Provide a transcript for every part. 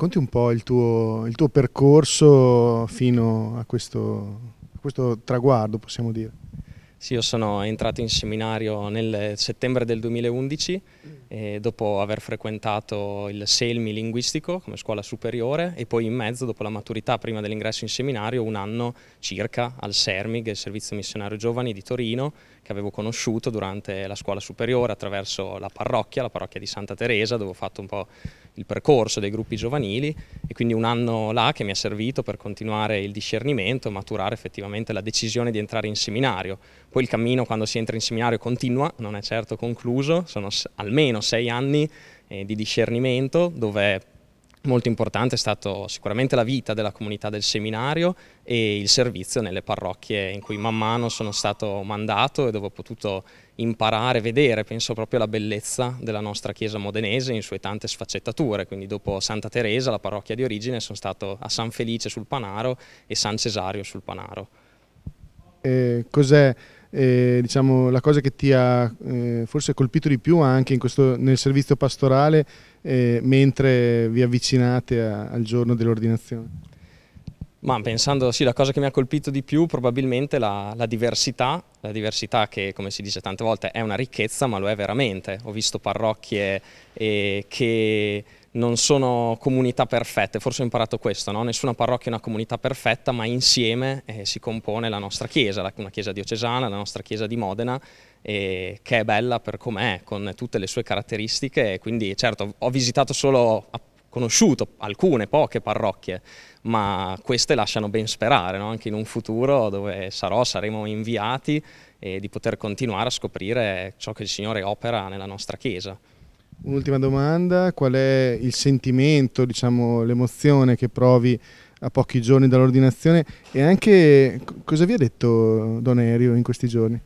racconti un po' il tuo, il tuo percorso fino a questo, a questo traguardo, possiamo dire. Sì, io sono entrato in seminario nel settembre del 2011 mm. eh, dopo aver frequentato il SELMI linguistico come scuola superiore e poi in mezzo, dopo la maturità prima dell'ingresso in seminario, un anno circa al SERMI, che il Servizio Missionario Giovani di Torino, che avevo conosciuto durante la scuola superiore attraverso la parrocchia, la parrocchia di Santa Teresa, dove ho fatto un po' il percorso dei gruppi giovanili e quindi un anno là che mi ha servito per continuare il discernimento, maturare effettivamente la decisione di entrare in seminario. Poi il cammino quando si entra in seminario continua, non è certo concluso, sono almeno sei anni eh, di discernimento dove Molto importante è stato sicuramente la vita della comunità del seminario e il servizio nelle parrocchie in cui man mano sono stato mandato e dove ho potuto imparare, vedere, penso proprio alla bellezza della nostra chiesa modenese in sue tante sfaccettature, quindi dopo Santa Teresa, la parrocchia di origine, sono stato a San Felice sul Panaro e San Cesario sul Panaro. Eh, Cos'è e, diciamo, la cosa che ti ha eh, forse colpito di più anche questo, nel servizio pastorale eh, mentre vi avvicinate a, al giorno dell'ordinazione? Ma pensando, sì, la cosa che mi ha colpito di più probabilmente la, la diversità, la diversità che come si dice tante volte è una ricchezza ma lo è veramente. Ho visto parrocchie eh, che non sono comunità perfette, forse ho imparato questo, no? nessuna parrocchia è una comunità perfetta, ma insieme eh, si compone la nostra chiesa, una chiesa diocesana, la nostra chiesa di Modena, eh, che è bella per com'è, con tutte le sue caratteristiche, quindi certo ho visitato solo, ho conosciuto alcune, poche parrocchie, ma queste lasciano ben sperare, no? anche in un futuro dove sarò, saremo inviati, e di poter continuare a scoprire ciò che il Signore opera nella nostra chiesa. Un'ultima domanda, qual è il sentimento, diciamo, l'emozione che provi a pochi giorni dall'ordinazione e anche cosa vi ha detto Don Erio in questi giorni?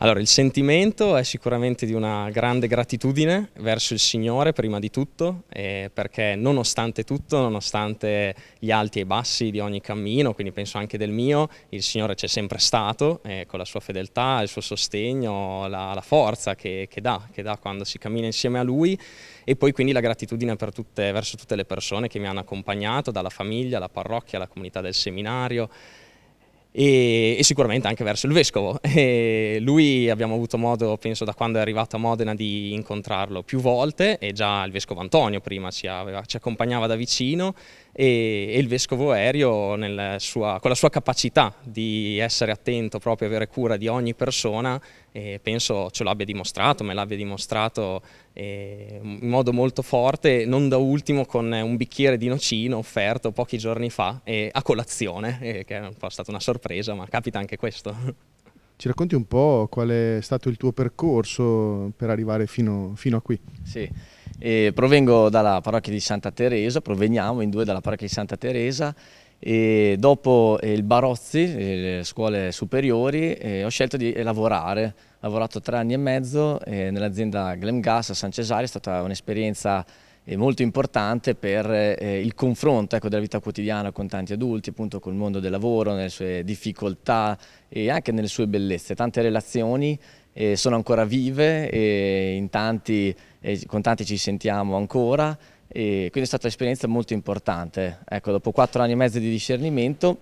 Allora, il sentimento è sicuramente di una grande gratitudine verso il Signore prima di tutto, eh, perché nonostante tutto, nonostante gli alti e i bassi di ogni cammino, quindi penso anche del mio, il Signore c'è sempre stato eh, con la sua fedeltà, il suo sostegno, la, la forza che, che, dà, che, dà, quando si cammina insieme a Lui e poi quindi la gratitudine tutte, verso tutte le persone che mi hanno accompagnato, dalla famiglia, alla parrocchia, alla comunità del seminario, e, e, sicuramente anche verso il vescovo. E lui abbiamo avuto modo, penso da quando è arrivato a Modena, di incontrarlo più volte e già il vescovo Antonio prima ci, aveva, ci accompagnava da vicino e, e il vescovo Erio sua, con la sua capacità di essere attento, proprio avere cura di ogni persona, eh, penso ce l'abbia dimostrato, me l'abbia dimostrato eh, in modo molto forte, non da ultimo con un bicchiere di nocino offerto pochi giorni fa eh, a colazione, eh, che è un po' stata una sorpresa, ma capita anche questo. Ci racconti un po' qual è stato il tuo percorso per arrivare fino, fino a qui? Sì, e provengo dalla parrocchia di Santa Teresa, proveniamo in due dalla parrocchia di Santa Teresa e dopo eh, il Barozzi, eh, le scuole superiori, eh, ho scelto di lavorare. Ho lavorato tre anni e mezzo nell'azienda Glam Gas a San Cesare, è stata un'esperienza molto importante per il confronto ecco, della vita quotidiana con tanti adulti, appunto col mondo del lavoro, nelle sue difficoltà e anche nelle sue bellezze, tante relazioni eh, sono ancora vive e tanti, eh, con tanti ci sentiamo ancora e quindi è stata un'esperienza molto importante. Ecco, dopo quattro anni e mezzo di discernimento,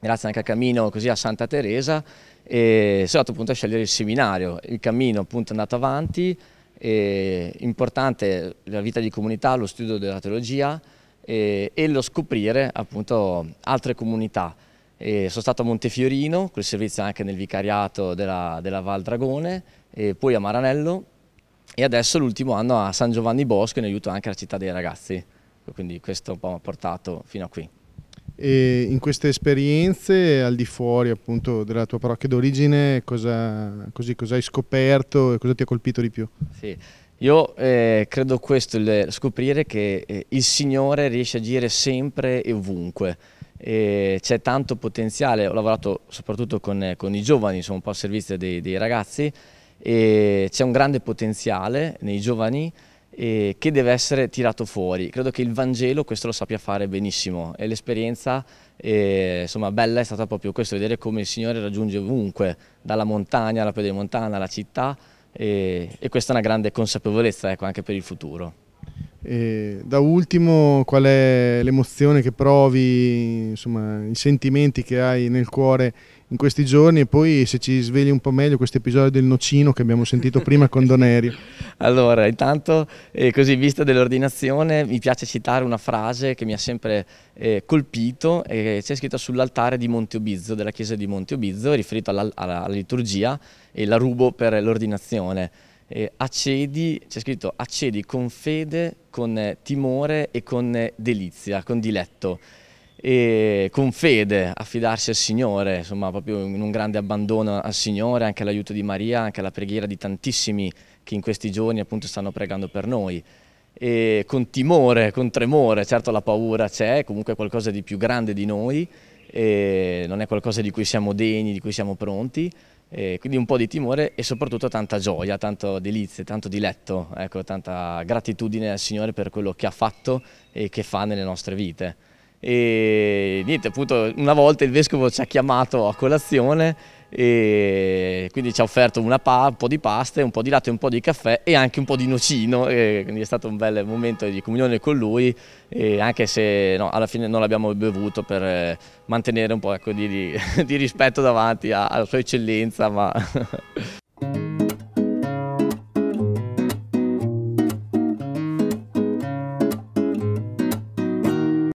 grazie anche al cammino così a Santa Teresa, eh, sono andato appunto a scegliere il seminario, il cammino appunto è andato avanti, eh, importante la vita di comunità, lo studio della teologia e lo scoprire appunto altre comunità. E sono stato a Montefiorino, col servizio anche nel vicariato della, della Val Dragone, poi a Maranello e adesso l'ultimo anno a San Giovanni Bosco in aiuto anche alla città dei ragazzi. Quindi questo un po' mi ha portato fino a qui. E in queste esperienze, al di fuori appunto della tua parrocchia d'origine, cosa, cosa, hai scoperto e cosa ti ha colpito di più? Sì, io eh, credo questo, il, scoprire che eh, il Signore riesce a agire sempre e ovunque c'è tanto potenziale, ho lavorato soprattutto con, con i giovani, sono un po' a servizio dei, dei ragazzi, e c'è un grande potenziale nei giovani che deve essere tirato fuori. Credo che il Vangelo questo lo sappia fare benissimo e l'esperienza eh, bella è stata proprio questo, vedere come il Signore raggiunge ovunque, dalla montagna alla pedemontana, alla città e, e questa è una grande consapevolezza ecco, anche per il futuro. E da ultimo, qual è l'emozione che provi, insomma, i sentimenti che hai nel cuore in questi giorni e poi se ci svegli un po' meglio questo episodio del nocino che abbiamo sentito prima con Donerio. Allora, intanto, eh, così vista dell'ordinazione, mi piace citare una frase che mi ha sempre eh, colpito e eh, c'è scritta sull'altare di Monteobizzo, della chiesa di Monteobizzo, riferito alla, alla liturgia e la rubo per l'ordinazione eh, accedi, c'è scritto accedi con fede, con eh, timore e con eh, delizia, con diletto. E con fede, affidarsi al Signore, insomma proprio in un grande abbandono al Signore, anche all'aiuto di Maria, anche alla preghiera di tantissimi che in questi giorni appunto stanno pregando per noi. E con timore, con tremore, certo la paura c'è, comunque è qualcosa di più grande di noi, non è qualcosa di cui siamo degni, di cui siamo pronti, e quindi un po' di timore e soprattutto tanta gioia, tanto delizia, tanto diletto, ecco, tanta gratitudine al Signore per quello che ha fatto e che fa nelle nostre vite. E niente, appunto una volta il Vescovo ci ha chiamato a colazione e quindi ci ha offerto pa, un po' di pasta, un po' di latte, un po' di caffè e anche un po' di nocino, quindi è stato un bel momento di comunione con lui, anche se no, alla fine non l'abbiamo bevuto per eh, mantenere un po' ecco, di, di, di, rispetto davanti alla sua eccellenza. Ma...